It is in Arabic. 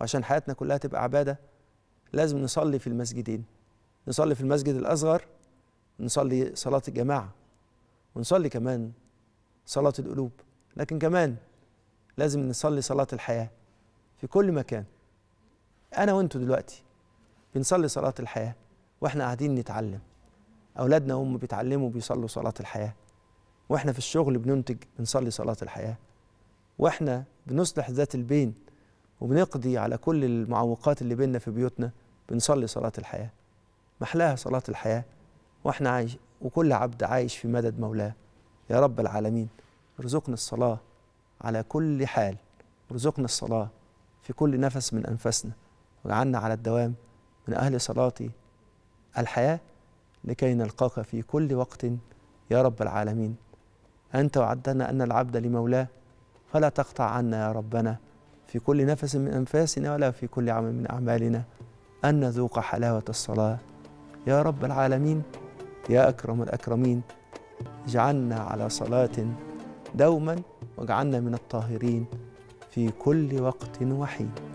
وعشان حياتنا كلها تبقى عباده لازم نصلي في المسجدين نصلي في المسجد الاصغر نصلي صلاه الجماعه ونصلي كمان صلاه القلوب لكن كمان لازم نصلي صلاه الحياه في كل مكان انا وانتوا دلوقتي بنصلي صلاه الحياه واحنا قاعدين نتعلم اولادنا وهم بيتعلموا بيصلوا صلاه الحياه واحنا في الشغل بننتج بنصلي صلاه الحياه واحنا بنصلح ذات البين وبنقضي على كل المعوقات اللي بيننا في بيوتنا بنصلي صلاة الحياة محلاها صلاة الحياة واحنا عايش وكل عبد عايش في مدد مولاه يا رب العالمين ارزقنا الصلاة على كل حال ارزقنا الصلاة في كل نفس من أنفسنا واجعلنا على الدوام من أهل صلاتي الحياة لكي نلقاك في كل وقت يا رب العالمين أنت وعدنا أن العبد لمولاه فلا تقطع عنا يا ربنا في كل نفس من أنفاسنا ولا في كل عمل من أعمالنا أن نذوق حلاوة الصلاة يا رب العالمين يا أكرم الأكرمين اجعلنا على صلاة دوما واجعلنا من الطاهرين في كل وقت وحين